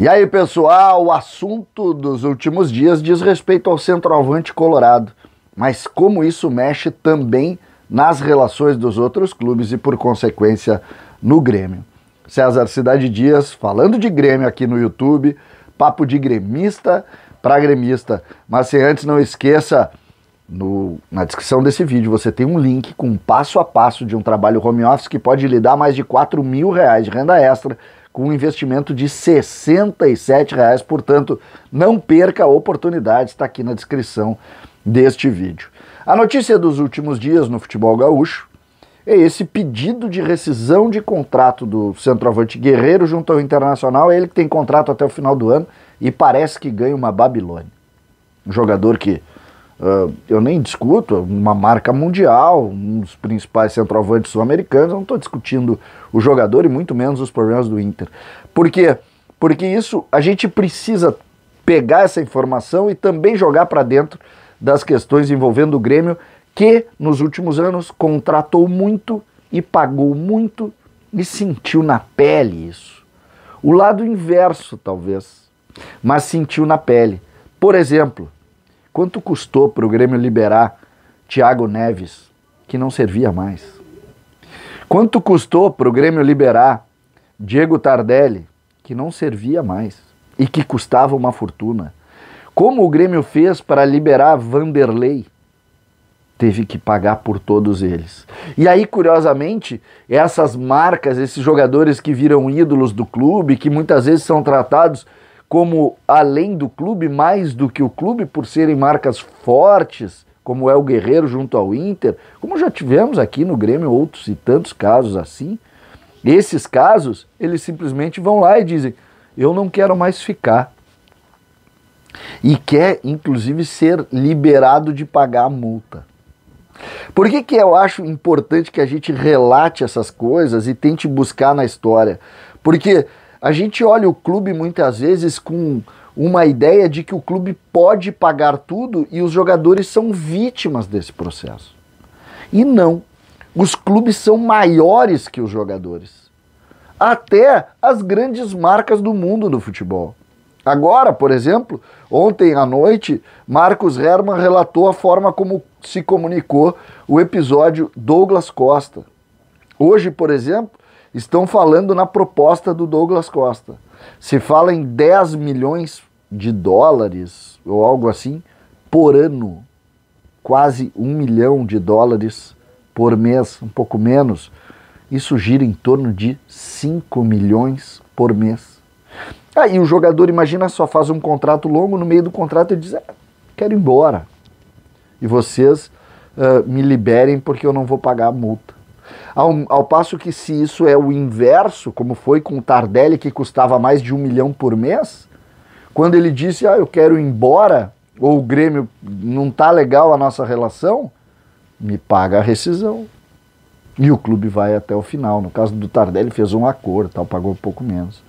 E aí, pessoal, o assunto dos últimos dias diz respeito ao centroavante colorado, mas como isso mexe também nas relações dos outros clubes e, por consequência, no Grêmio. César Cidade Dias, falando de Grêmio aqui no YouTube, papo de gremista para gremista. Mas se assim, antes não esqueça, no, na descrição desse vídeo você tem um link com um passo a passo de um trabalho home office que pode lhe dar mais de 4 mil reais de renda extra com um investimento de R$ reais, Portanto, não perca a oportunidade, está aqui na descrição deste vídeo. A notícia dos últimos dias no futebol gaúcho é esse pedido de rescisão de contrato do centroavante Guerreiro junto ao Internacional. É ele que tem contrato até o final do ano e parece que ganha uma Babilônia. Um jogador que Uh, eu nem discuto, é uma marca mundial, um dos principais centroavantes sul-americanos, eu não estou discutindo o jogador e muito menos os problemas do Inter. Por quê? Porque isso a gente precisa pegar essa informação e também jogar para dentro das questões envolvendo o Grêmio, que nos últimos anos contratou muito e pagou muito e sentiu na pele isso. O lado inverso, talvez, mas sentiu na pele. Por exemplo, Quanto custou para o Grêmio liberar Thiago Neves, que não servia mais? Quanto custou para o Grêmio liberar Diego Tardelli, que não servia mais e que custava uma fortuna? Como o Grêmio fez para liberar Vanderlei? Teve que pagar por todos eles. E aí, curiosamente, essas marcas, esses jogadores que viram ídolos do clube, que muitas vezes são tratados como além do clube, mais do que o clube, por serem marcas fortes, como é o Guerreiro junto ao Inter, como já tivemos aqui no Grêmio outros e tantos casos assim. Esses casos, eles simplesmente vão lá e dizem: eu não quero mais ficar. E quer, inclusive, ser liberado de pagar a multa. Por que, que eu acho importante que a gente relate essas coisas e tente buscar na história? Porque a gente olha o clube muitas vezes com uma ideia de que o clube pode pagar tudo e os jogadores são vítimas desse processo. E não. Os clubes são maiores que os jogadores. Até as grandes marcas do mundo do futebol. Agora, por exemplo, ontem à noite, Marcos Herman relatou a forma como se comunicou o episódio Douglas Costa. Hoje, por exemplo, estão falando na proposta do Douglas Costa. Se fala em 10 milhões de dólares ou algo assim por ano, quase um milhão de dólares por mês, um pouco menos. Isso gira em torno de 5 milhões por mês. Aí ah, o jogador, imagina, só faz um contrato longo, no meio do contrato ele diz: ah, quero ir embora. E vocês uh, me liberem porque eu não vou pagar a multa. Ao, ao passo que se isso é o inverso, como foi com o Tardelli, que custava mais de um milhão por mês, quando ele disse, ah, eu quero ir embora, ou o Grêmio não tá legal a nossa relação, me paga a rescisão. E o clube vai até o final. No caso do Tardelli, fez um acordo, tal, pagou um pouco menos.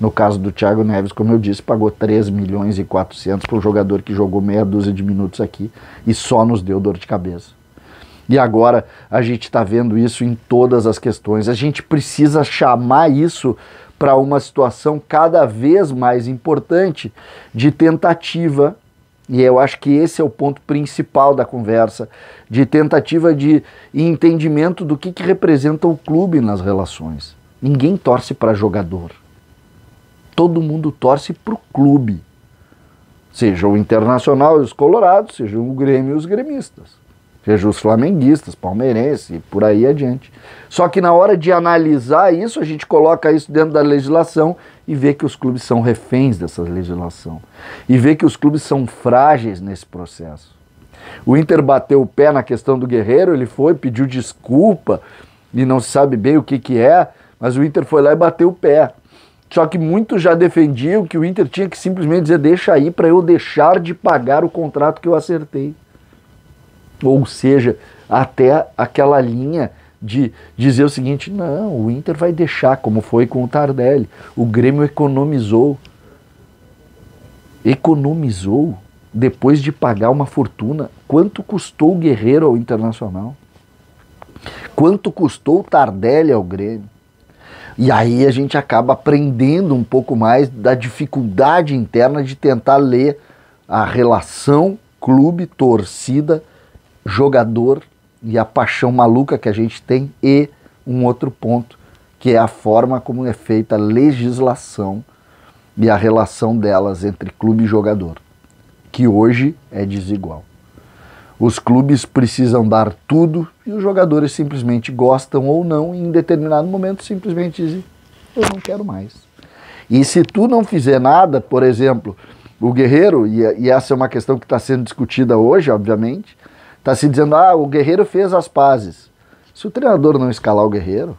No caso do Thiago Neves, como eu disse, pagou 3 milhões e 400 para um jogador que jogou meia dúzia de minutos aqui e só nos deu dor de cabeça. E agora a gente está vendo isso em todas as questões. A gente precisa chamar isso para uma situação cada vez mais importante de tentativa, e eu acho que esse é o ponto principal da conversa, de tentativa de entendimento do que, que representa o clube nas relações. Ninguém torce para jogador. Todo mundo torce para o clube. Seja o Internacional e os Colorados, seja o Grêmio e os gremistas seja os flamenguistas, palmeirenses e por aí adiante. Só que na hora de analisar isso, a gente coloca isso dentro da legislação e vê que os clubes são reféns dessa legislação. E vê que os clubes são frágeis nesse processo. O Inter bateu o pé na questão do Guerreiro, ele foi, pediu desculpa e não se sabe bem o que, que é, mas o Inter foi lá e bateu o pé. Só que muitos já defendiam que o Inter tinha que simplesmente dizer: deixa aí para eu deixar de pagar o contrato que eu acertei ou seja, até aquela linha de dizer o seguinte: não, o Inter vai deixar, como foi com o Tardelli. O Grêmio economizou. Economizou depois de pagar uma fortuna. Quanto custou o Guerreiro ao Internacional? Quanto custou o Tardelli ao Grêmio? E aí a gente acaba aprendendo um pouco mais da dificuldade interna de tentar ler a relação clube-torcida jogador e a paixão maluca que a gente tem, e um outro ponto, que é a forma como é feita a legislação e a relação delas entre clube e jogador, que hoje é desigual. Os clubes precisam dar tudo e os jogadores simplesmente gostam ou não, e em determinado momento simplesmente dizem: Eu não quero mais. E se tu não fizer nada, por exemplo, o Guerreiro, e, essa é uma questão que está sendo discutida hoje, obviamente, Tá se dizendo, ah, o Guerreiro fez as pazes. Se o treinador não escalar o Guerreiro,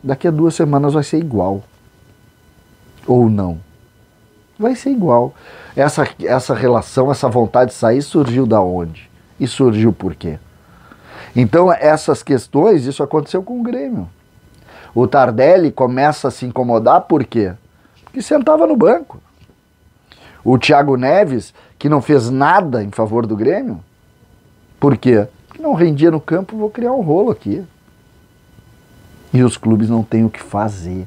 daqui a duas semanas vai ser igual. Ou não. Vai ser igual. Essa, essa relação, essa vontade de sair surgiu da onde? E surgiu por quê? Então, essas questões, isso aconteceu com o Grêmio. O Tardelli começa a se incomodar por quê? Porque sentava no banco. O Thiago Neves, que não fez nada em favor do Grêmio, por quê? Porque não rendia no campo, vou criar um rolo aqui. E os clubes não têm o que fazer.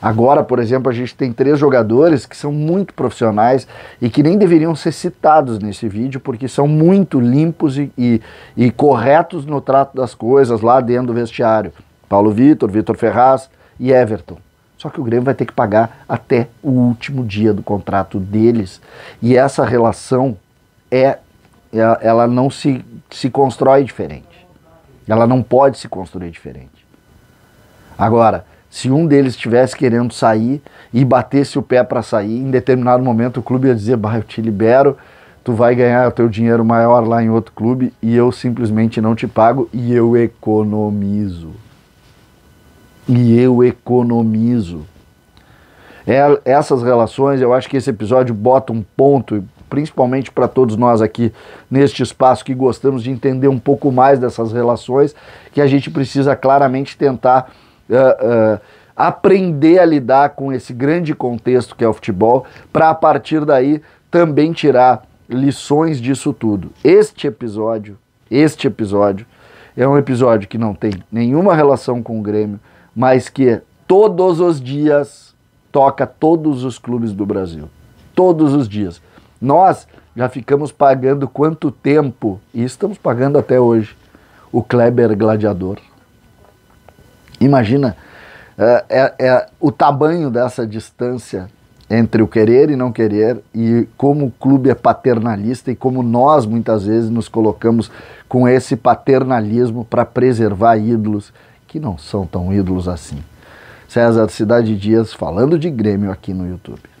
Agora, por exemplo, a gente tem três jogadores que são muito profissionais e que nem deveriam ser citados nesse vídeo, porque são muito limpos e, e, e corretos no trato das coisas lá dentro do vestiário. Paulo Vitor, Vitor Ferraz e Everton. Só que o Grêmio vai ter que pagar até o último dia do contrato deles. E essa relação é ela não se, se constrói diferente. Ela não pode se construir diferente. Agora, se um deles estivesse querendo sair e batesse o pé para sair, em determinado momento o clube ia dizer: bah, eu te libero, tu vai ganhar o teu dinheiro maior lá em outro clube e eu simplesmente não te pago e eu economizo. E eu economizo. É, essas relações, eu acho que esse episódio bota um ponto principalmente para todos nós aqui neste espaço que gostamos de entender um pouco mais dessas relações, que a gente precisa claramente tentar uh, uh, aprender a lidar com esse grande contexto que é o futebol, para a partir daí também tirar lições disso tudo. Este episódio, este episódio, é um episódio que não tem nenhuma relação com o Grêmio, mas que todos os dias toca todos os clubes do Brasil. Todos os dias. Nós já ficamos pagando quanto tempo, e estamos pagando até hoje, o Kleber Gladiador. Imagina é, é, é, o tamanho dessa distância entre o querer e não querer, e como o clube é paternalista e como nós muitas vezes nos colocamos com esse paternalismo para preservar ídolos que não são tão ídolos assim. César Cidade Dias falando de Grêmio aqui no YouTube.